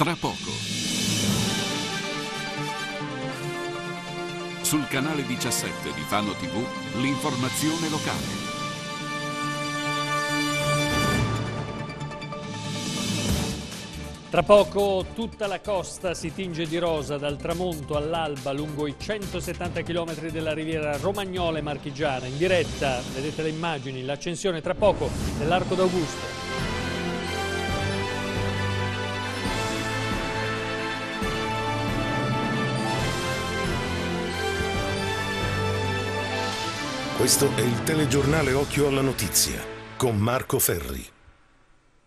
Tra poco. Sul canale 17 di Fano TV, l'informazione locale. Tra poco tutta la costa si tinge di rosa dal tramonto all'alba lungo i 170 km della riviera romagnola e marchigiana. In diretta, vedete le immagini, l'accensione tra poco dell'Arco d'Augusto. Questo è il telegiornale Occhio alla Notizia con Marco Ferri.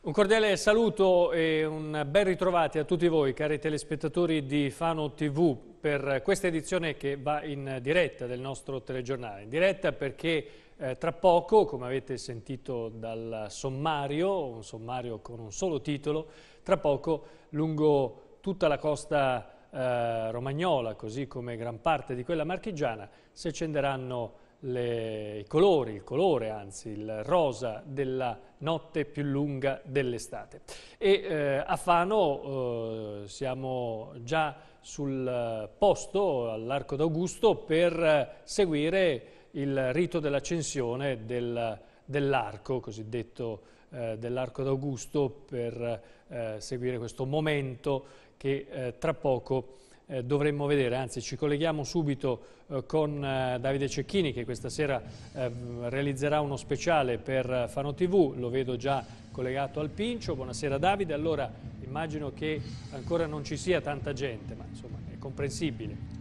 Un cordiale saluto e un ben ritrovati a tutti voi, cari telespettatori di Fano TV, per questa edizione che va in diretta del nostro telegiornale. In diretta perché eh, tra poco, come avete sentito dal sommario, un sommario con un solo titolo, tra poco lungo tutta la costa eh, romagnola, così come gran parte di quella marchigiana, si accenderanno le, i colori, il colore anzi, il rosa della notte più lunga dell'estate. E eh, a Fano eh, siamo già sul posto, all'Arco d'Augusto, per seguire il rito dell'accensione del, dell'arco, cosiddetto eh, dell'Arco d'Augusto, per eh, seguire questo momento che eh, tra poco eh, dovremmo vedere, anzi ci colleghiamo subito eh, con eh, Davide Cecchini che questa sera eh, realizzerà uno speciale per eh, Fano TV, lo vedo già collegato al Pincio, buonasera Davide, allora immagino che ancora non ci sia tanta gente, ma insomma è comprensibile.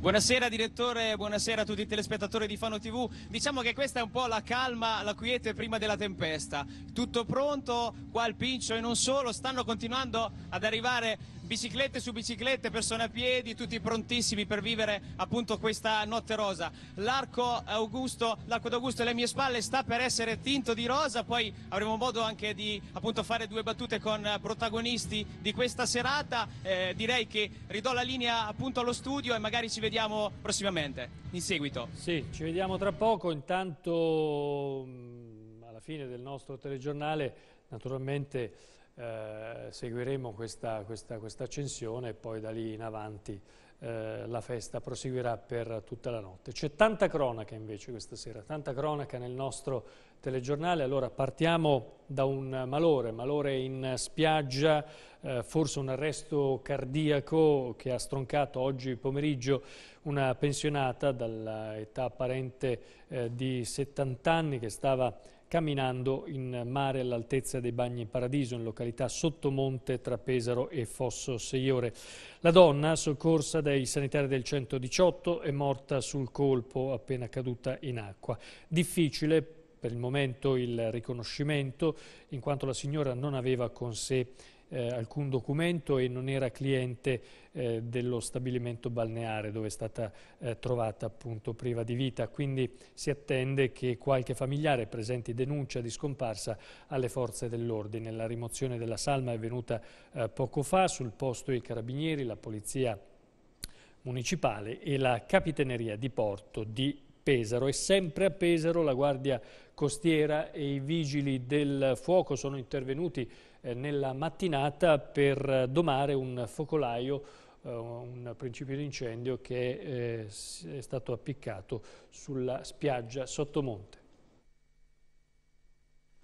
Buonasera direttore, buonasera a tutti i telespettatori di Fano TV. Diciamo che questa è un po' la calma, la quiete prima della tempesta. Tutto pronto, qua al Pincio e non solo, stanno continuando ad arrivare biciclette su biciclette, persone a piedi, tutti prontissimi per vivere appunto questa notte rosa. L'arco Augusto, l'arco d'Augusto alle mie spalle sta per essere tinto di rosa, poi avremo modo anche di appunto fare due battute con protagonisti di questa serata. Eh, direi che ridò la linea appunto allo studio e magari ci vediamo prossimamente, in seguito. Sì, ci vediamo tra poco, intanto mm, alla fine del nostro telegiornale naturalmente eh, seguiremo questa, questa, questa, accensione e poi da lì in avanti eh, la festa proseguirà per tutta la notte. C'è tanta cronaca invece questa sera, tanta cronaca nel nostro telegiornale, allora partiamo da un malore, malore in spiaggia, eh, forse un arresto cardiaco che ha stroncato oggi pomeriggio una pensionata dall'età apparente eh, di 70 anni che stava camminando in mare all'altezza dei Bagni in Paradiso, in località Sottomonte tra Pesaro e Fosso Seiore. La donna, soccorsa dai sanitari del 118, è morta sul colpo appena caduta in acqua. Difficile per il momento il riconoscimento, in quanto la signora non aveva con sé eh, alcun documento e non era cliente eh, dello stabilimento balneare dove è stata eh, trovata appunto priva di vita. Quindi si attende che qualche familiare presenti denuncia di scomparsa alle forze dell'ordine. La rimozione della salma è venuta eh, poco fa, sul posto i carabinieri, la polizia municipale e la capitaneria di porto di Pesaro e sempre a Pesaro la Guardia Costiera e i vigili del fuoco sono intervenuti eh, nella mattinata per domare un focolaio, eh, un principio di incendio che eh, è stato appiccato sulla spiaggia Sottomonte.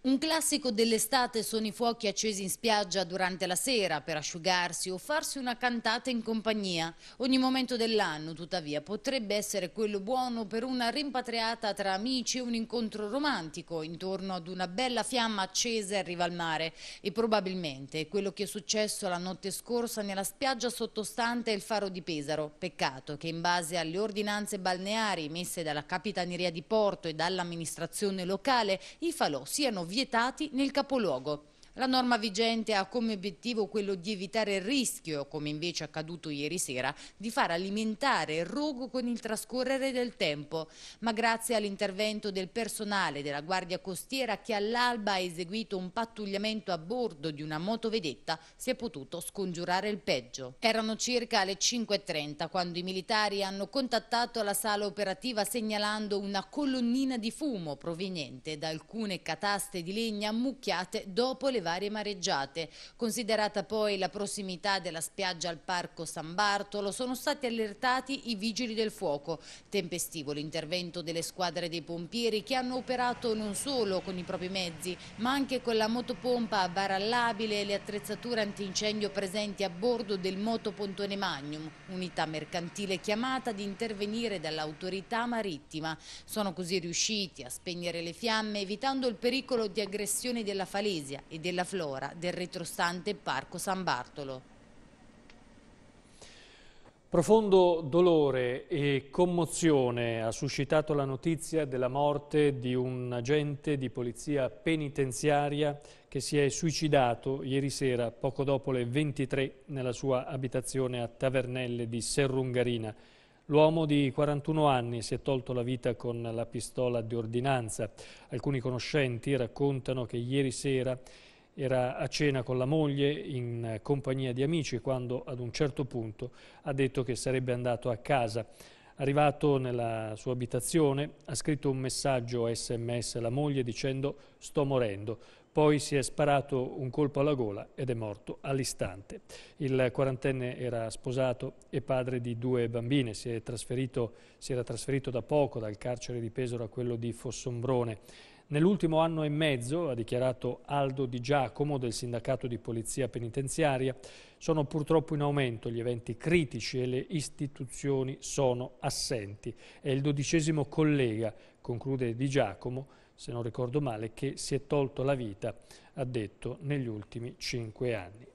Un classico dell'estate sono i fuochi accesi in spiaggia durante la sera per asciugarsi o farsi una cantata in compagnia. Ogni momento dell'anno, tuttavia, potrebbe essere quello buono per una rimpatriata tra amici e un incontro romantico intorno ad una bella fiamma accesa in riva al mare. E probabilmente quello che è successo la notte scorsa nella spiaggia sottostante il faro di Pesaro. Peccato che in base alle ordinanze balneari emesse dalla Capitaneria di Porto e dall'amministrazione locale, i falò siano violati vietati nel capoluogo. La norma vigente ha come obiettivo quello di evitare il rischio, come invece accaduto ieri sera, di far alimentare il rogo con il trascorrere del tempo. Ma grazie all'intervento del personale della Guardia Costiera che all'alba ha eseguito un pattugliamento a bordo di una motovedetta, si è potuto scongiurare il peggio. Erano circa le 5.30 quando i militari hanno contattato la sala operativa segnalando una colonnina di fumo proveniente da alcune cataste di legna ammucchiate dopo le varie mareggiate. Considerata poi la prossimità della spiaggia al Parco San Bartolo, sono stati allertati i vigili del fuoco. Tempestivo l'intervento delle squadre dei pompieri che hanno operato non solo con i propri mezzi, ma anche con la motopompa a barallabile e le attrezzature antincendio presenti a bordo del motopontone Magnum, unità mercantile chiamata ad intervenire dall'autorità marittima. Sono così riusciti a spegnere le fiamme evitando il pericolo di aggressione della Falesia e del della flora del retrostante Parco San Bartolo. Profondo dolore e commozione ha suscitato la notizia della morte di un agente di polizia penitenziaria che si è suicidato ieri sera poco dopo le 23 nella sua abitazione a Tavernelle di Serrungarina. L'uomo di 41 anni si è tolto la vita con la pistola di ordinanza. Alcuni conoscenti raccontano che ieri sera era a cena con la moglie in eh, compagnia di amici quando ad un certo punto ha detto che sarebbe andato a casa. Arrivato nella sua abitazione ha scritto un messaggio sms alla moglie dicendo sto morendo. Poi si è sparato un colpo alla gola ed è morto all'istante. Il quarantenne era sposato e padre di due bambine. Si, si era trasferito da poco dal carcere di Pesaro a quello di Fossombrone Nell'ultimo anno e mezzo, ha dichiarato Aldo Di Giacomo del sindacato di polizia penitenziaria, sono purtroppo in aumento gli eventi critici e le istituzioni sono assenti. È il dodicesimo collega, conclude Di Giacomo, se non ricordo male, che si è tolto la vita, ha detto, negli ultimi cinque anni.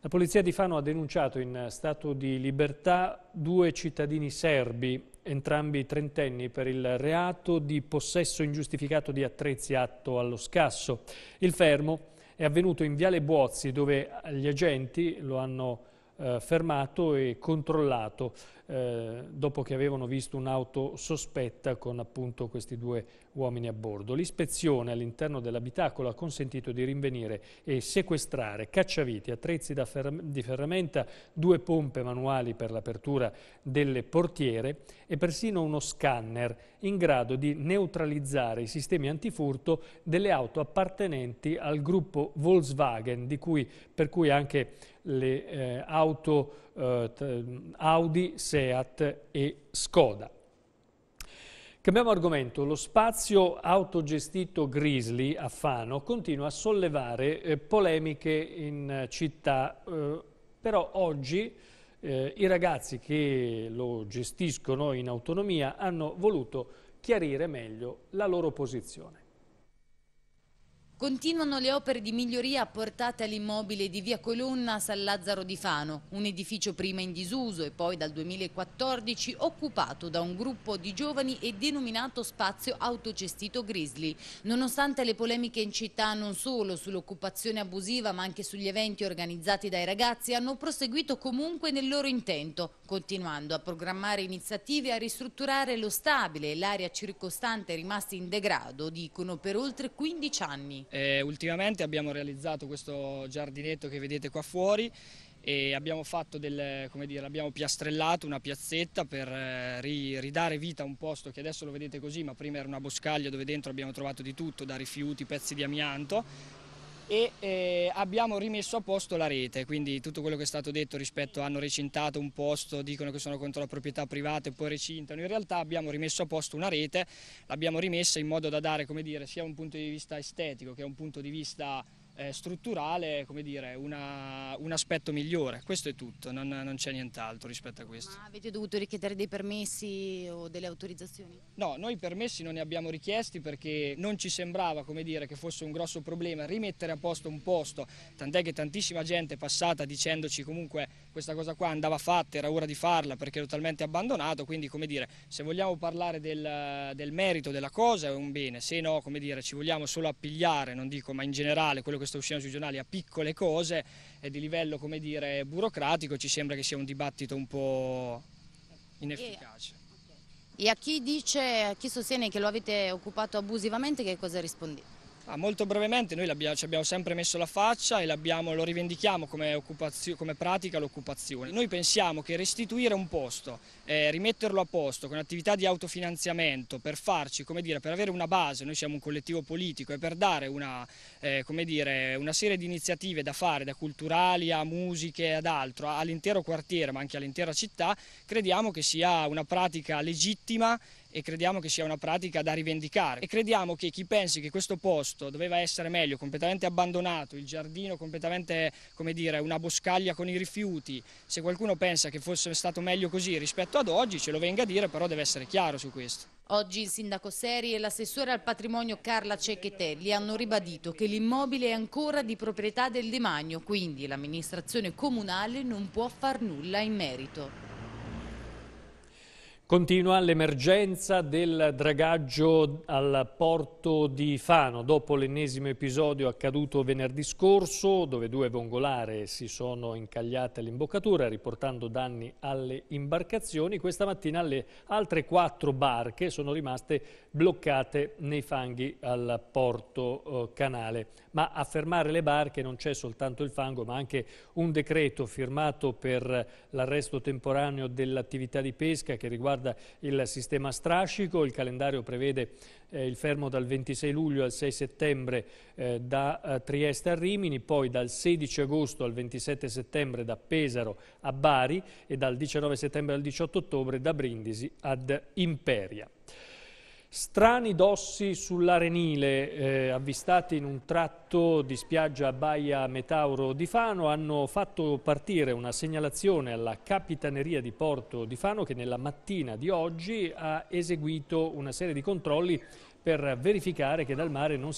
La polizia di Fano ha denunciato in stato di libertà due cittadini serbi entrambi trentenni per il reato di possesso ingiustificato di attrezzi atto allo scasso. Il fermo è avvenuto in Viale Buozzi dove gli agenti lo hanno eh, fermato e controllato. Eh, dopo che avevano visto un'auto sospetta con appunto questi due uomini a bordo. L'ispezione all'interno dell'abitacolo ha consentito di rinvenire e sequestrare cacciaviti, attrezzi fer di ferramenta, due pompe manuali per l'apertura delle portiere e persino uno scanner in grado di neutralizzare i sistemi antifurto delle auto appartenenti al gruppo Volkswagen, cui, per cui anche le eh, auto eh, Audi, Seat e Skoda. Cambiamo argomento. Lo spazio autogestito Grizzly a Fano continua a sollevare eh, polemiche in città, eh, però oggi i ragazzi che lo gestiscono in autonomia hanno voluto chiarire meglio la loro posizione. Continuano le opere di miglioria apportate all'immobile di via Colonna a San Lazzaro di Fano, un edificio prima in disuso e poi dal 2014 occupato da un gruppo di giovani e denominato spazio autocestito Grizzly. Nonostante le polemiche in città non solo sull'occupazione abusiva ma anche sugli eventi organizzati dai ragazzi, hanno proseguito comunque nel loro intento, continuando a programmare iniziative a ristrutturare lo stabile e l'area circostante rimasti in degrado, dicono, per oltre 15 anni. Eh, ultimamente abbiamo realizzato questo giardinetto che vedete qua fuori e abbiamo, del, dire, abbiamo piastrellato una piazzetta per eh, ri, ridare vita a un posto che adesso lo vedete così, ma prima era una boscaglia dove dentro abbiamo trovato di tutto, da rifiuti, pezzi di amianto e eh, abbiamo rimesso a posto la rete, quindi tutto quello che è stato detto rispetto hanno recintato un posto, dicono che sono contro la proprietà privata e poi recintano, in realtà abbiamo rimesso a posto una rete, l'abbiamo rimessa in modo da dare dire, sia un punto di vista estetico che un punto di vista eh, strutturale come dire, una, un aspetto migliore, questo è tutto, non, non c'è nient'altro rispetto a questo. Ma avete dovuto richiedere dei permessi o delle autorizzazioni? No, noi permessi non ne abbiamo richiesti perché non ci sembrava come dire, che fosse un grosso problema rimettere a posto un posto, tant'è che tantissima gente è passata dicendoci comunque questa cosa qua andava fatta, era ora di farla perché ero totalmente abbandonato, quindi come dire, se vogliamo parlare del, del merito della cosa è un bene, se no come dire, ci vogliamo solo appigliare, non dico ma in generale quello che sta uscendo sui giornali a piccole cose e di livello come dire burocratico ci sembra che sia un dibattito un po' inefficace. E a chi dice, a chi sostiene che lo avete occupato abusivamente che cosa rispondete? Ah, molto brevemente, noi ci abbiamo sempre messo la faccia e lo rivendichiamo come, come pratica l'occupazione. Noi pensiamo che restituire un posto, eh, rimetterlo a posto con attività di autofinanziamento per farci, come dire, per avere una base, noi siamo un collettivo politico e per dare una, eh, come dire, una serie di iniziative da fare, da culturali a musiche ad altro, all'intero quartiere ma anche all'intera città, crediamo che sia una pratica legittima e crediamo che sia una pratica da rivendicare e crediamo che chi pensi che questo posto doveva essere meglio, completamente abbandonato, il giardino completamente come dire una boscaglia con i rifiuti, se qualcuno pensa che fosse stato meglio così rispetto ad oggi ce lo venga a dire però deve essere chiaro su questo. Oggi il sindaco Seri e l'assessore al patrimonio Carla Cecchetelli hanno ribadito che l'immobile è ancora di proprietà del Demagno, quindi l'amministrazione comunale non può far nulla in merito. Continua l'emergenza del dragaggio al porto di Fano dopo l'ennesimo episodio accaduto venerdì scorso dove due vongolare si sono incagliate all'imboccatura riportando danni alle imbarcazioni. Questa mattina le altre quattro barche sono rimaste bloccate nei fanghi al porto eh, canale. Ma a fermare le barche non c'è soltanto il fango, ma anche un decreto firmato per l'arresto temporaneo dell'attività di pesca che riguarda il sistema strascico. Il calendario prevede eh, il fermo dal 26 luglio al 6 settembre eh, da Trieste a Rimini, poi dal 16 agosto al 27 settembre da Pesaro a Bari e dal 19 settembre al 18 ottobre da Brindisi ad Imperia. Strani dossi sull'Arenile, eh, avvistati in un tratto di spiaggia a Baia Metauro di Fano, hanno fatto partire una segnalazione alla Capitaneria di Porto di Fano che nella mattina di oggi ha eseguito una serie di controlli per verificare che dal mare non,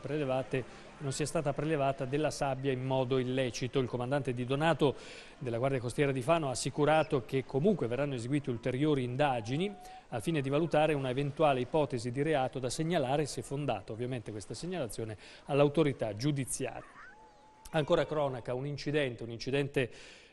prelevate, non sia stata prelevata della sabbia in modo illecito. Il comandante Di Donato della Guardia Costiera di Fano ha assicurato che comunque verranno eseguite ulteriori indagini al fine di valutare una eventuale ipotesi di reato da segnalare, se fondata ovviamente questa segnalazione, all'autorità giudiziaria. Ancora cronaca, un incidente, un incidente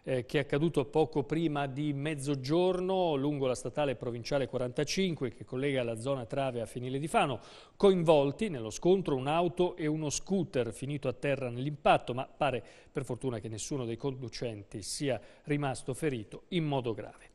eh, che è accaduto poco prima di mezzogiorno lungo la statale provinciale 45 che collega la zona Trave a Fenile di Fano. Coinvolti nello scontro un'auto e uno scooter finito a terra nell'impatto, ma pare per fortuna che nessuno dei conducenti sia rimasto ferito in modo grave.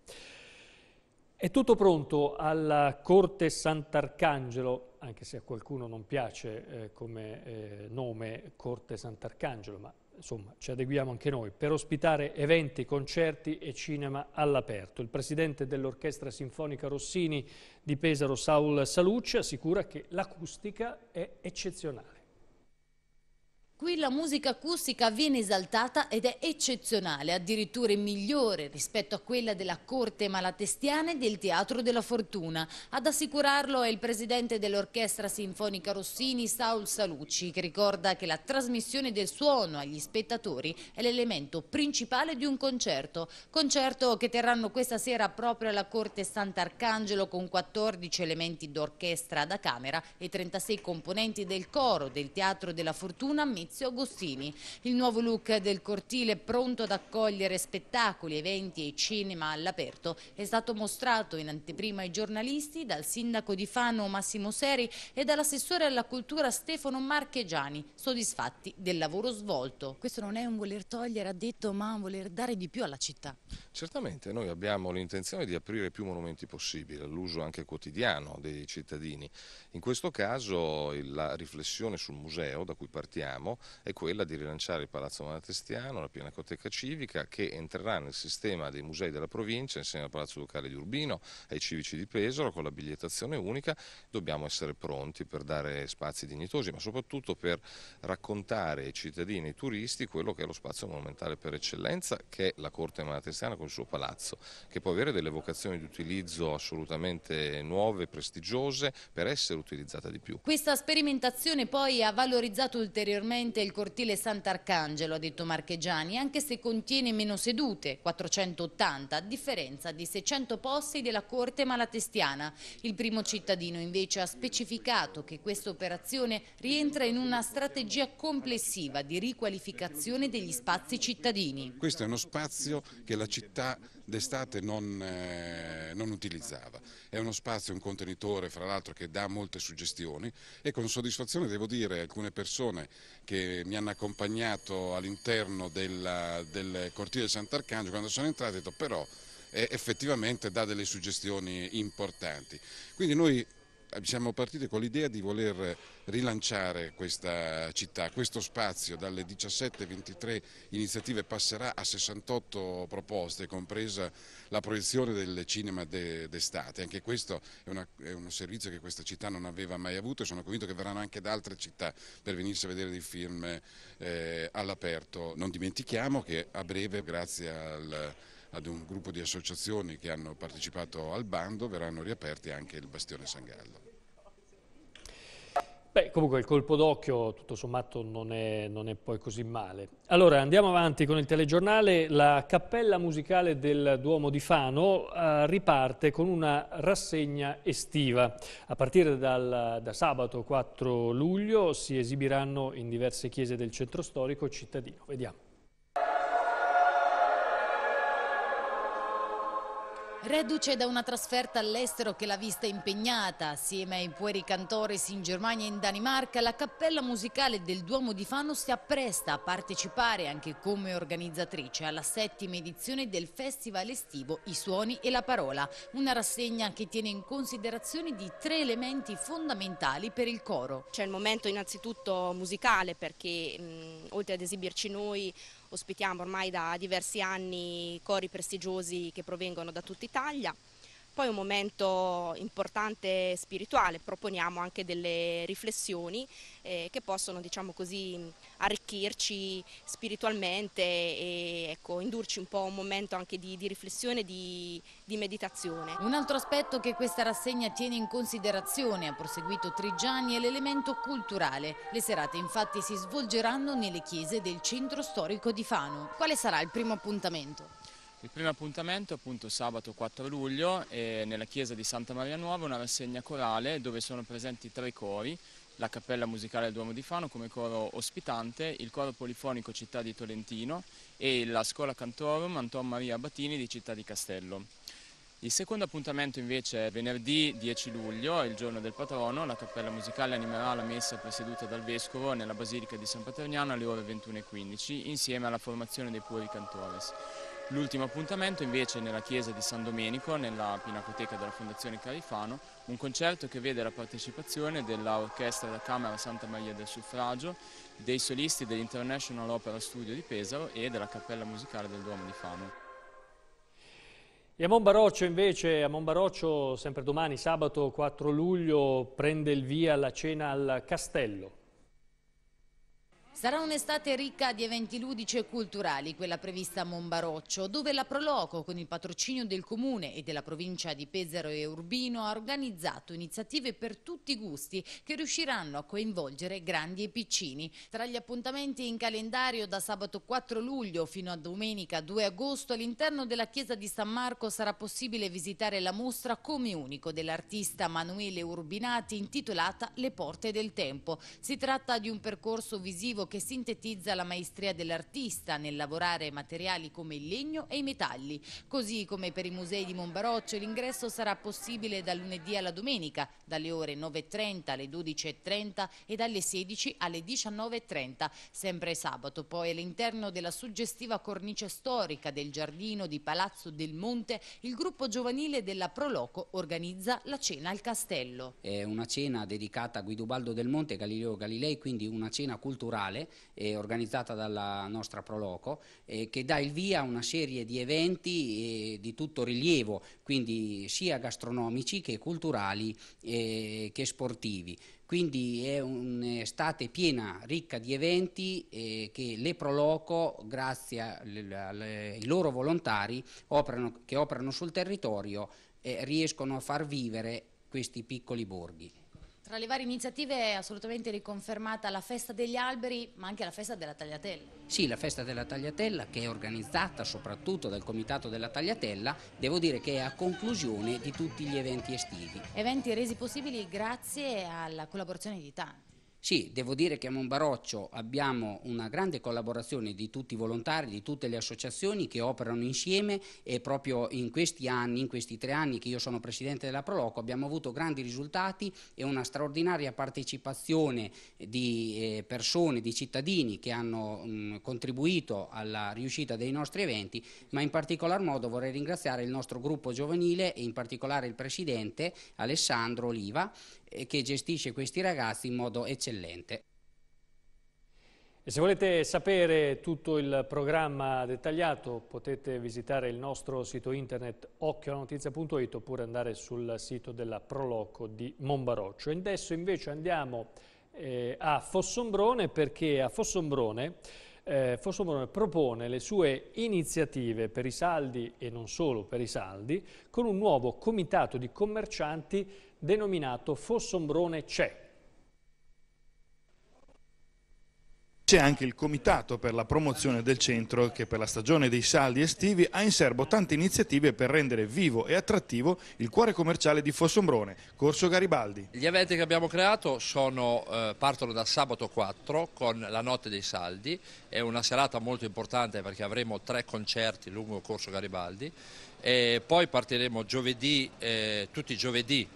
È tutto pronto alla Corte Sant'Arcangelo, anche se a qualcuno non piace eh, come eh, nome Corte Sant'Arcangelo, ma insomma, ci adeguiamo anche noi, per ospitare eventi, concerti e cinema all'aperto. Il presidente dell'Orchestra Sinfonica Rossini di Pesaro, Saul Salucci, assicura che l'acustica è eccezionale. Qui la musica acustica viene esaltata ed è eccezionale, addirittura migliore rispetto a quella della corte malatestiana e del Teatro della Fortuna. Ad assicurarlo è il presidente dell'Orchestra Sinfonica Rossini, Saul Salucci, che ricorda che la trasmissione del suono agli spettatori è l'elemento principale di un concerto. Concerto che terranno questa sera proprio alla Corte Sant'Arcangelo con 14 elementi d'orchestra da camera e 36 componenti del coro del Teatro della Fortuna messi Fabrizio Agostini. Il nuovo look del cortile pronto ad accogliere spettacoli, eventi e cinema all'aperto è stato mostrato in anteprima ai giornalisti dal sindaco di Fano Massimo Seri e dall'assessore alla cultura Stefano Marchegiani, soddisfatti del lavoro svolto. Questo non è un voler togliere, ha detto, ma un voler dare di più alla città. Certamente, noi abbiamo l'intenzione di aprire più monumenti possibile, all'uso anche quotidiano dei cittadini. In questo caso la riflessione sul museo da cui partiamo è quella di rilanciare il Palazzo Malatestiano, la Pinacoteca Civica, che entrerà nel sistema dei musei della provincia insieme al Palazzo Locale di Urbino, ai civici di Pesaro, con la bigliettazione unica. Dobbiamo essere pronti per dare spazi dignitosi, ma soprattutto per raccontare ai cittadini e ai turisti quello che è lo spazio monumentale per eccellenza, che è la Corte Malatestiana con il suo palazzo, che può avere delle vocazioni di utilizzo assolutamente nuove, prestigiose, per essere utilizzata di più. Questa sperimentazione poi ha valorizzato ulteriormente divertente il cortile Sant'Arcangelo, ha detto Marchegiani, anche se contiene meno sedute, 480, a differenza di 600 posti della Corte Malatestiana. Il primo cittadino invece ha specificato che questa operazione rientra in una strategia complessiva di riqualificazione degli spazi cittadini. Questo è uno spazio che la città d'estate non, eh, non, utilizzava. È uno spazio, un contenitore fra l'altro che dà molte suggestioni e con soddisfazione devo dire alcune persone che mi hanno accompagnato all'interno del cortile Sant'Arcangelo quando sono entrato ho detto però eh, effettivamente dà delle suggestioni importanti. Quindi noi siamo partiti con l'idea di voler rilanciare questa città, questo spazio dalle 17-23 iniziative passerà a 68 proposte, compresa la proiezione del cinema d'estate. Anche questo è, una, è un servizio che questa città non aveva mai avuto e sono convinto che verranno anche da altre città per venirsi a vedere dei film eh, all'aperto. Non dimentichiamo che a breve, grazie al ad un gruppo di associazioni che hanno partecipato al bando verranno riaperti anche il Bastione San Gallo. Beh, comunque il colpo d'occhio tutto sommato non è, non è, poi così male. Allora andiamo avanti con il telegiornale. La cappella musicale del Duomo di Fano eh, riparte con una rassegna estiva. A partire dal, da sabato 4 luglio si esibiranno in diverse chiese del centro storico cittadino. Vediamo. Reduce da una trasferta all'estero che l'ha vista impegnata, assieme ai Pueri Cantores in Germania e in Danimarca, la cappella musicale del Duomo di Fano si appresta a partecipare anche come organizzatrice alla settima edizione del festival estivo I Suoni e la Parola, una rassegna che tiene in considerazione di tre elementi fondamentali per il coro. C'è il momento innanzitutto musicale perché mh, oltre ad esibirci noi ospitiamo ormai da diversi anni cori prestigiosi che provengono da tutta Italia. Poi un momento importante spirituale, proponiamo anche delle riflessioni eh, che possono diciamo così, arricchirci spiritualmente e ecco, indurci un po' a un momento anche di, di riflessione, di, di meditazione. Un altro aspetto che questa rassegna tiene in considerazione, ha proseguito Trigiani, è l'elemento culturale. Le serate infatti si svolgeranno nelle chiese del centro storico di Fano. Quale sarà il primo appuntamento? Il primo appuntamento è appunto sabato 4 luglio eh, nella chiesa di Santa Maria Nuova, una rassegna corale dove sono presenti tre cori, la Cappella Musicale del Duomo di Fano come coro ospitante, il coro polifonico Città di Tolentino e la Scuola Cantorum Anton Maria Battini di Città di Castello. Il secondo appuntamento invece è venerdì 10 luglio, il giorno del patrono, la Cappella Musicale animerà la messa presieduta dal Vescovo nella Basilica di San Paterniano alle ore 21.15 insieme alla formazione dei Pueri Cantores. L'ultimo appuntamento invece nella chiesa di San Domenico, nella Pinacoteca della Fondazione Califano, un concerto che vede la partecipazione dell'Orchestra da Camera Santa Maria del Suffragio, dei solisti dell'International Opera Studio di Pesaro e della Cappella Musicale del Duomo di Fano. E a Monbaroccio invece, a Monbaroccio sempre domani, sabato 4 luglio, prende il via la cena al castello. Sarà un'estate ricca di eventi ludici e culturali, quella prevista a Monbaroccio, dove la Proloco, con il patrocinio del Comune e della provincia di Pesaro e Urbino, ha organizzato iniziative per tutti i gusti che riusciranno a coinvolgere grandi e piccini. Tra gli appuntamenti in calendario da sabato 4 luglio fino a domenica 2 agosto, all'interno della chiesa di San Marco sarà possibile visitare la mostra come unico dell'artista Manuele Urbinati intitolata Le porte del tempo. Si tratta di un percorso visivo che sintetizza la maestria dell'artista nel lavorare materiali come il legno e i metalli. Così come per i musei di Monbaroccio l'ingresso sarà possibile da lunedì alla domenica, dalle ore 9.30 alle 12.30 e dalle 16 alle 19.30, sempre sabato. Poi all'interno della suggestiva cornice storica del giardino di Palazzo del Monte, il gruppo giovanile della Proloco organizza la cena al castello. È una cena dedicata a Guidobaldo del Monte e Galileo Galilei, quindi una cena culturale nazionale eh, organizzata dalla nostra Proloco eh, che dà il via a una serie di eventi eh, di tutto rilievo, quindi sia gastronomici che culturali eh, che sportivi. Quindi è un'estate piena, ricca di eventi eh, che le Proloco, grazie ai loro volontari operano, che operano sul territorio, eh, riescono a far vivere questi piccoli borghi. Tra le varie iniziative è assolutamente riconfermata la festa degli alberi, ma anche la festa della tagliatella. Sì, la festa della tagliatella che è organizzata soprattutto dal comitato della tagliatella, devo dire che è a conclusione di tutti gli eventi estivi. Eventi resi possibili grazie alla collaborazione di tanti. Sì, devo dire che a Monbaroccio abbiamo una grande collaborazione di tutti i volontari, di tutte le associazioni che operano insieme e proprio in questi anni, in questi tre anni che io sono presidente della Proloco abbiamo avuto grandi risultati e una straordinaria partecipazione di eh, persone, di cittadini che hanno mm, contribuito alla riuscita dei nostri eventi, ma in particolar modo vorrei ringraziare il nostro gruppo giovanile e in particolare il presidente Alessandro Oliva e che gestisce questi ragazzi in modo eccellente. E se volete sapere tutto il programma dettagliato potete visitare il nostro sito internet occhionotizia.it oppure andare sul sito della Proloco di Monbaroccio. E adesso invece andiamo eh, a Fossombrone perché a Fossombrone, eh, Fossombrone propone le sue iniziative per i saldi e non solo per i saldi con un nuovo comitato di commercianti denominato Fossombrone C'è. C'è anche il Comitato per la promozione del centro che per la stagione dei saldi estivi ha in serbo tante iniziative per rendere vivo e attrattivo il cuore commerciale di Fossombrone, Corso Garibaldi. Gli eventi che abbiamo creato sono, eh, partono da sabato 4 con la notte dei saldi, è una serata molto importante perché avremo tre concerti lungo Corso Garibaldi e poi partiremo giovedì, eh, tutti i giovedì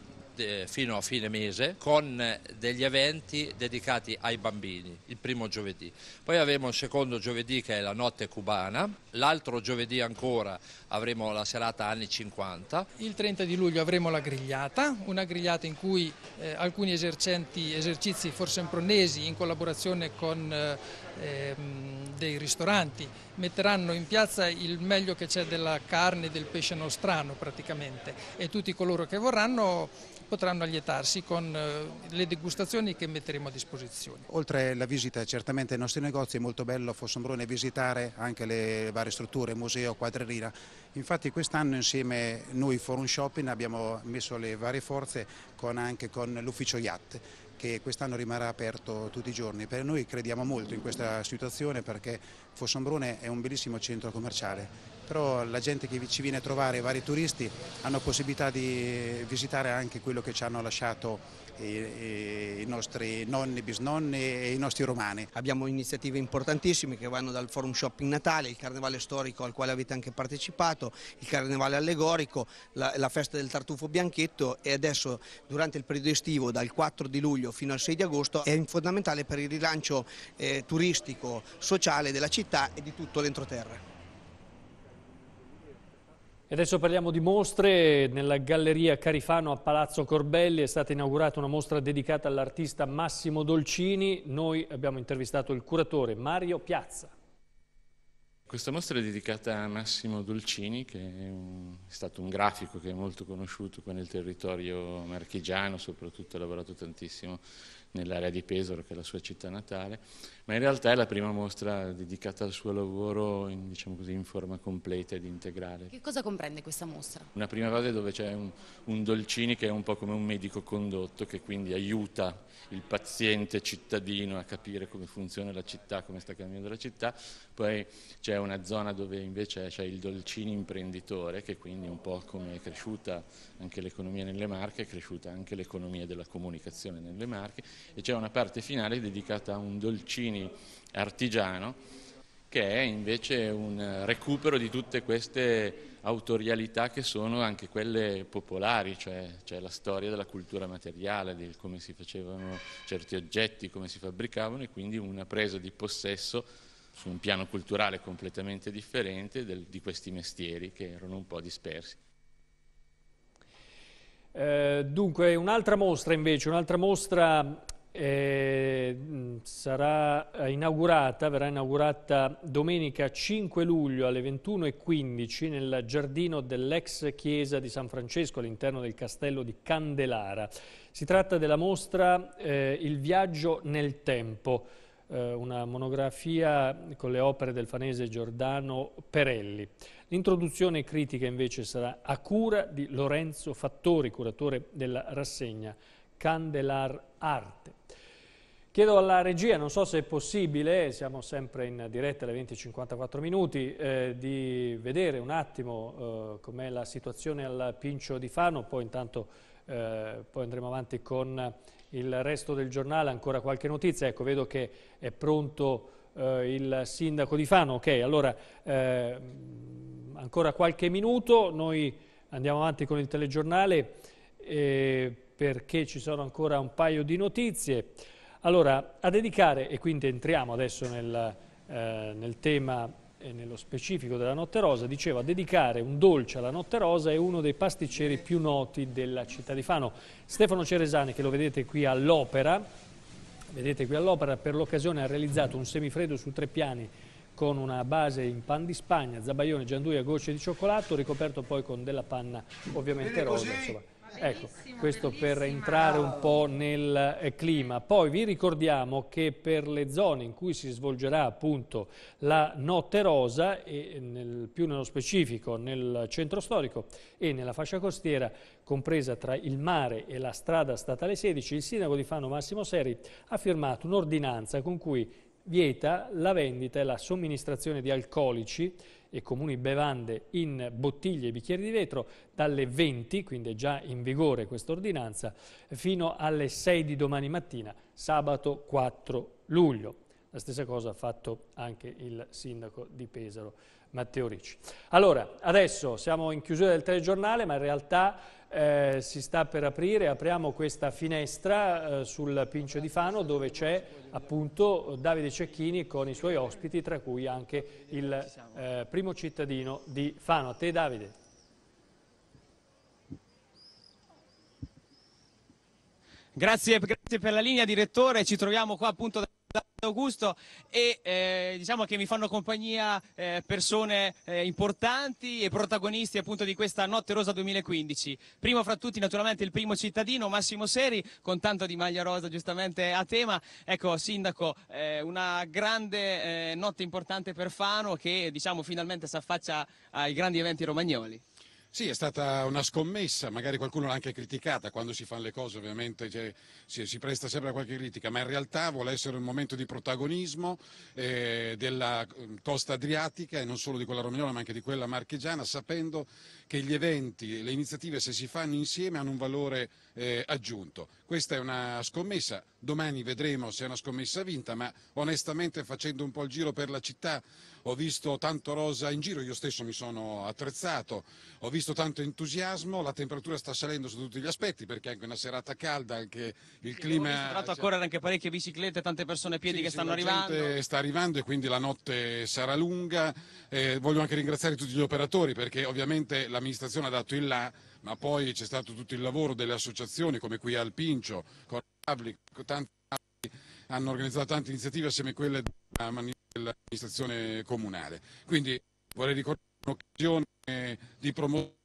fino a fine mese con eh, degli eventi dedicati ai bambini, il primo giovedì. Poi avremo il secondo giovedì che è la notte cubana, l'altro giovedì ancora avremo la serata anni 50. Il 30 di luglio avremo la grigliata, una grigliata in cui eh, alcuni esercenti, esercizi forsempronesi in collaborazione con eh, ehm, dei ristoranti metteranno in piazza il meglio che c'è della carne e del pesce nostrano praticamente e tutti coloro che vorranno potranno allietarsi con eh, le degustazioni che metteremo a disposizione. Oltre alla visita certamente ai nostri negozi è molto bello Fossombrone visitare anche le varie strutture, museo, quadrerina. Infatti quest'anno insieme noi Forum Shopping abbiamo messo le varie forze con, anche con l'ufficio IAT che quest'anno rimarrà aperto tutti i giorni. Per noi crediamo molto in questa situazione perché Fossombrone è un bellissimo centro commerciale però la gente che ci viene a trovare, i vari turisti, hanno possibilità di visitare anche quello che ci hanno lasciato i, i nostri nonni, bisnonni e i nostri romani. Abbiamo iniziative importantissime che vanno dal forum shopping Natale, il carnevale storico al quale avete anche partecipato, il carnevale allegorico, la, la festa del tartufo bianchetto e adesso durante il periodo estivo dal 4 di luglio fino al 6 di agosto è fondamentale per il rilancio eh, turistico, sociale della città e di tutto l'entroterra. E adesso parliamo di mostre. Nella Galleria Carifano a Palazzo Corbelli è stata inaugurata una mostra dedicata all'artista Massimo Dolcini. Noi abbiamo intervistato il curatore Mario Piazza. Questa mostra è dedicata a Massimo Dolcini, che è, un, è stato un grafico che è molto conosciuto qua nel territorio marchigiano, soprattutto ha lavorato tantissimo nell'area di Pesaro, che è la sua città natale ma in realtà è la prima mostra dedicata al suo lavoro in, diciamo così, in forma completa ed integrale. Che cosa comprende questa mostra? Una prima fase dove c'è un, un Dolcini che è un po' come un medico condotto che quindi aiuta il paziente cittadino a capire come funziona la città, come sta cambiando la città, poi c'è una zona dove invece c'è il Dolcini imprenditore che quindi un po' come è cresciuta anche l'economia nelle Marche, è cresciuta anche l'economia della comunicazione nelle Marche e c'è una parte finale dedicata a un Dolcini giovani artigiano, che è invece un recupero di tutte queste autorialità che sono anche quelle popolari, cioè, cioè la storia della cultura materiale, di come si facevano certi oggetti, come si fabbricavano e quindi una presa di possesso su un piano culturale completamente differente del, di questi mestieri che erano un po' dispersi. Eh, dunque, un'altra mostra invece, un'altra mostra Mm, eh, sarà inaugurata, verrà inaugurata domenica 5 luglio alle 21.15 nel giardino dell'ex chiesa di San Francesco all'interno del castello di Candelara. Si tratta della mostra eh, Il viaggio nel tempo, eh, una monografia con le opere del fanese Giordano Perelli. L'introduzione critica invece sarà a cura di Lorenzo Fattori, curatore della rassegna Candelar Arte. Chiedo alla regia, non so se è possibile, siamo sempre in diretta alle 20.54 minuti, eh, di vedere un attimo eh, com'è la situazione al Pincio di Fano, poi intanto eh, poi andremo avanti con il resto del giornale, ancora qualche notizia. Ecco, vedo che è pronto eh, il sindaco di Fano. Ok, allora eh, ancora qualche minuto, noi andiamo avanti con il telegiornale. Eh, perché ci sono ancora un paio di notizie. Allora, a dedicare, e quindi entriamo adesso nel, eh, nel tema e nello specifico della Notte Rosa, diceva dedicare un dolce alla Notte Rosa è uno dei pasticceri più noti della città di Fano. Stefano Ceresani, che lo vedete qui all'opera, vedete qui all'opera, per l'occasione ha realizzato un semifreddo su tre piani con una base in pan di spagna, zabaione, gianduia, gocce di cioccolato, ricoperto poi con della panna ovviamente rosa. Insomma. Ecco, questo per entrare un po' nel eh, clima. Poi vi ricordiamo che per le zone in cui si svolgerà appunto la notte rosa, e nel, più nello specifico nel centro storico e nella fascia costiera, compresa tra il mare e la strada statale 16, il sindaco di Fano Massimo Seri ha firmato un'ordinanza con cui vieta la vendita e la somministrazione di alcolici e comuni bevande in bottiglie e bicchieri di vetro dalle 20, quindi è già in vigore questa ordinanza, fino alle 6 di domani mattina, sabato 4 luglio. La stessa cosa ha fatto anche il sindaco di Pesaro, Matteo Ricci. Allora, adesso siamo in chiusura del telegiornale, ma in realtà eh, si sta per aprire, apriamo questa finestra eh, sul Pincio di Fano dove c'è appunto Davide Cecchini con i suoi ospiti, tra cui anche il eh, primo cittadino di Fano. A te Davide. Grazie, grazie per la linea direttore, ci troviamo qua appunto da Augusto e eh, diciamo che mi fanno compagnia eh, persone eh, importanti e protagonisti appunto di questa Notte Rosa 2015. Primo fra tutti naturalmente il primo cittadino Massimo Seri con tanto di maglia rosa giustamente a tema. Ecco sindaco, eh, una grande eh, notte importante per Fano che diciamo finalmente si affaccia ai grandi eventi romagnoli. Sì, è stata una scommessa, magari qualcuno l'ha anche criticata, quando si fanno le cose ovviamente cioè, si, si, presta sempre a qualche critica, ma in realtà vuole essere un momento di protagonismo eh, della mm, costa adriatica e non solo di quella romagnola ma anche di quella marchigiana, sapendo che gli eventi, le iniziative se si fanno insieme hanno un valore eh, aggiunto. Questa è una scommessa, Domani vedremo se è una scommessa vinta, ma onestamente facendo un po' il giro per la città ho visto tanto rosa in giro, io stesso mi sono attrezzato, ho visto tanto entusiasmo, la temperatura sta salendo su tutti gli aspetti perché è anche una serata calda, anche il e clima... Tra l'altro a correre anche parecchie biciclette, tante persone a piedi sì, che sì, stanno arrivando. sta arrivando e quindi la notte sarà lunga. Eh, voglio anche ringraziare tutti gli operatori perché ovviamente l'amministrazione ha dato il là, ma poi c'è stato tutto il lavoro delle associazioni come qui al Pincio pubblico, tanti, hanno organizzato tante iniziative assieme a quelle dell'amministrazione comunale. Quindi vorrei ricordare un'occasione di promozione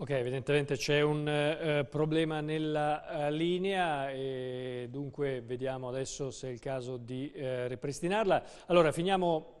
Ok, evidentemente c'è un eh, problema nella uh, linea e dunque vediamo adesso se è il caso di eh, ripristinarla. Allora, finiamo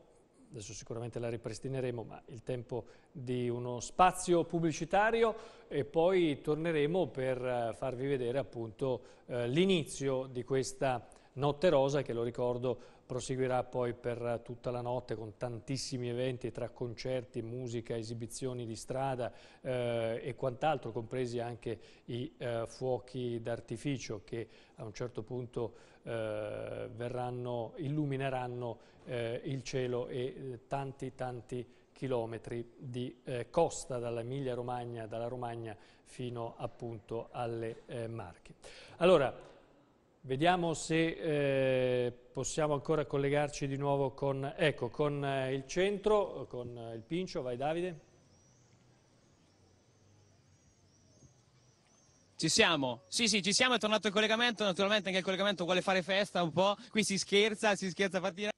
adesso sicuramente la ripristineremo, ma il tempo di uno spazio pubblicitario e poi torneremo per eh, farvi vedere appunto eh, l'inizio di questa notte rosa che lo ricordo proseguirà poi per eh, tutta la notte con tantissimi eventi tra concerti, musica, esibizioni di strada eh, e quant'altro, compresi anche i eh, fuochi d'artificio che a un certo punto eh, verranno, illumineranno eh, il cielo e eh, tanti tanti chilometri di eh, costa dalla Emilia Romagna, dalla Romagna fino appunto alle eh, Marche. Allora, Vediamo se eh, possiamo ancora collegarci di nuovo con, ecco, con eh, il centro, con eh, il Pincio, vai Davide. Ci siamo, sì sì ci siamo, è tornato il collegamento, naturalmente anche il collegamento vuole fare festa un po', qui si scherza, si scherza a partire.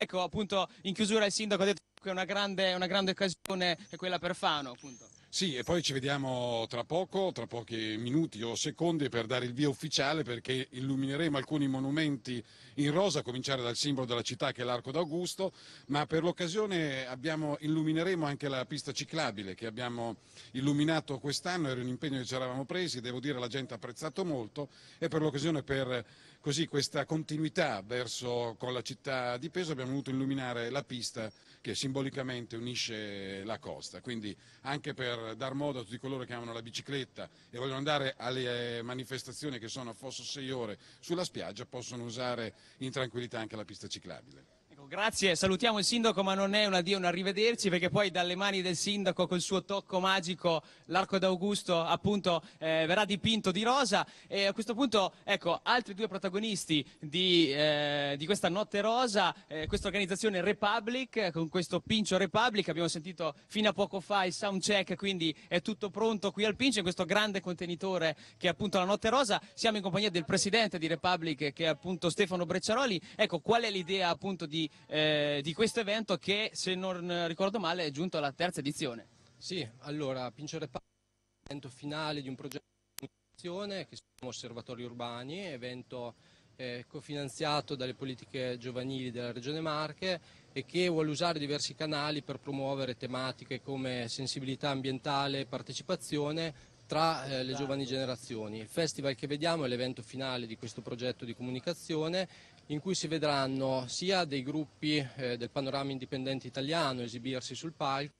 Ecco appunto in chiusura il sindaco ha detto che è una grande, una grande occasione è quella per Fano appunto. Sì, e poi ci vediamo tra poco, tra pochi minuti o secondi per dare il via ufficiale perché illumineremo alcuni monumenti in rosa, a cominciare dal simbolo della città che è l'Arco d'Augusto, ma per l'occasione abbiamo, illumineremo anche la pista ciclabile che abbiamo illuminato quest'anno, era un impegno che ci eravamo presi, devo dire la gente ha apprezzato molto e per l'occasione per Così questa continuità verso, con la città di Peso abbiamo voluto illuminare la pista che simbolicamente unisce la costa. Quindi anche per dar modo a tutti coloro che amano la bicicletta e vogliono andare alle eh, manifestazioni che sono a Fosso 6 ore sulla spiaggia possono usare in tranquillità anche la pista ciclabile. Grazie, salutiamo il sindaco, ma non è un addio, un arrivederci, perché poi dalle mani del sindaco col suo tocco magico l'arco d'Augusto appunto eh, verrà dipinto di rosa e a questo punto ecco altri due protagonisti di, eh, di questa notte rosa, eh, questa organizzazione Republic, con questo Pincio Republic, abbiamo sentito fino a poco fa il sound check, quindi è tutto pronto qui al Pincio, in questo grande contenitore che è appunto la notte rosa, siamo in compagnia del presidente di Republic che è appunto Stefano Brecciaroli, ecco qual è l'idea appunto di eh, di questo evento che, se non ricordo male, è giunto alla terza edizione. Sì, allora, Pincere Park è l'evento finale di un progetto di comunicazione che sono osservatori urbani, evento eh, cofinanziato dalle politiche giovanili della Regione Marche e che vuole usare diversi canali per promuovere tematiche come sensibilità ambientale e partecipazione tra eh, le esatto. giovani generazioni. Il festival che vediamo è l'evento finale di questo progetto di comunicazione in cui si vedranno sia dei gruppi eh, del panorama indipendente italiano esibirsi sul palco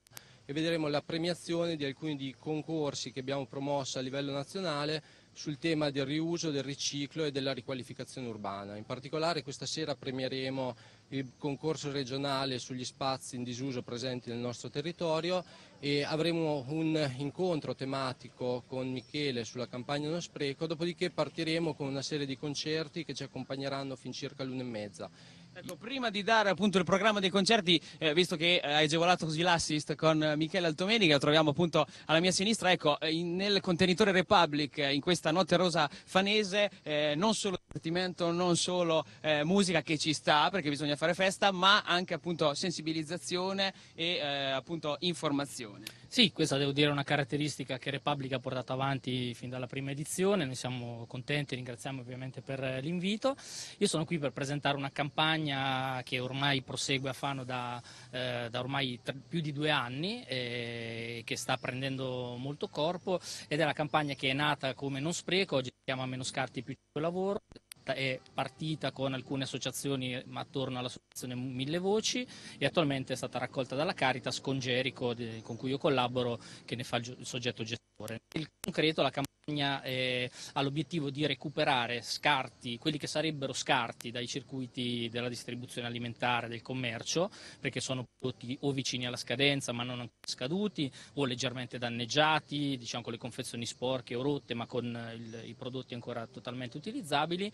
e vedremo la premiazione di alcuni di concorsi che abbiamo promosso a livello nazionale sul tema del riuso, del riciclo e della riqualificazione urbana. In particolare questa sera premieremo il concorso regionale sugli spazi in disuso presenti nel nostro territorio e avremo un incontro tematico con Michele sulla campagna Non Spreco, dopodiché partiremo con una serie di concerti che ci accompagneranno fin circa l'una e mezza. Ecco, prima di dare appunto il programma dei concerti, eh, visto che eh, hai agevolato così l'assist con eh, Michele Altomeni, che lo troviamo appunto alla mia sinistra, ecco, eh, in, nel contenitore Republic, eh, in questa notte rosa fanese, eh, non solo divertimento, non solo musica che ci sta, perché bisogna fare festa, ma anche appunto sensibilizzazione e appunto informazione. Sì, questa devo dire è una caratteristica che Republic ha portato avanti fin dalla prima edizione, noi siamo contenti, ringraziamo ovviamente per l'invito. Io sono qui per presentare una campagna campagna che ormai prosegue a Fano da, eh, da ormai tre, più di due anni e eh, che sta prendendo molto corpo ed è la campagna che è nata come non spreco, oggi si chiama meno scarti più lavoro, è partita con alcune associazioni ma attorno all'associazione Mille Voci e attualmente è stata raccolta dalla Caritas con Gerico con cui io collaboro che ne fa il soggetto gestore. Nel concreto la campagna eh, ha l'obiettivo di recuperare scarti, quelli che sarebbero scarti dai circuiti della distribuzione alimentare, del commercio, perché sono prodotti o vicini alla scadenza ma non ancora scaduti o leggermente danneggiati, diciamo con le confezioni sporche o rotte ma con il, i prodotti ancora totalmente utilizzabili.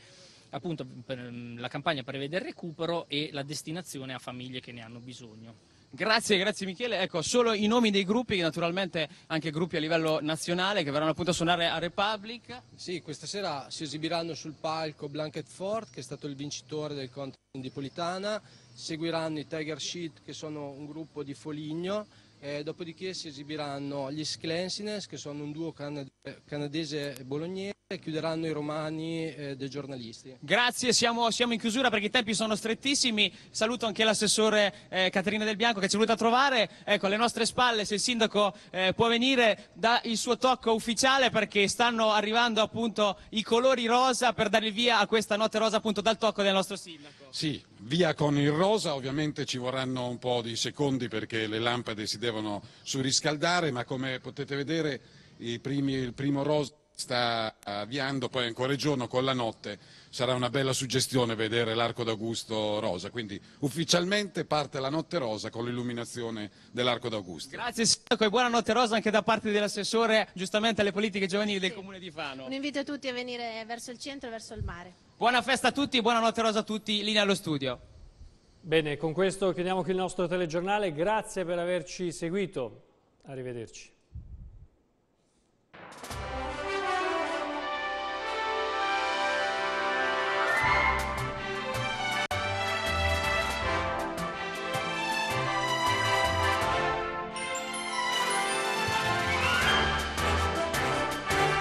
Appunto la campagna prevede il recupero e la destinazione a famiglie che ne hanno bisogno. Grazie, grazie Michele. Ecco, solo i nomi dei gruppi, naturalmente anche gruppi a livello nazionale che verranno appunto a suonare a Republic. Sì, questa sera si esibiranno sul palco Blanket Fort, che è stato il vincitore del contest di Politana, seguiranno i Tiger Sheet, che sono un gruppo di Foligno, eh, dopodiché si esibiranno gli Sclensines, che sono un duo can- canadese e bolognese, e chiuderanno i romani eh, dei giornalisti. Grazie, siamo, siamo, in chiusura perché i tempi sono strettissimi. Saluto anche l'assessore eh, Caterina Del Bianco che ci è venuta a trovare. Ecco, alle nostre spalle, se il sindaco eh, può venire, dà il suo tocco ufficiale perché stanno arrivando appunto i colori rosa per dare il via a questa notte rosa appunto dal tocco del nostro sindaco. Sì, Via con il rosa, ovviamente ci vorranno un po' di secondi perché le lampade si devono surriscaldare, ma come potete vedere primi, il primo rosa sta avviando, poi ancora il giorno con la notte sarà una bella suggestione vedere l'arco d'Augusto rosa, quindi ufficialmente parte la notte rosa con l'illuminazione dell'arco d'Augusto. Grazie Sindaco e buona notte rosa anche da parte dell'assessore giustamente alle politiche giovanili del sì. comune di Fano. Un invito a tutti a venire verso il centro e verso il mare. Buona festa a tutti, buonanotte Rosa a tutti, linea allo studio. Bene, con questo chiudiamo qui il nostro telegiornale. Grazie per averci seguito. Arrivederci.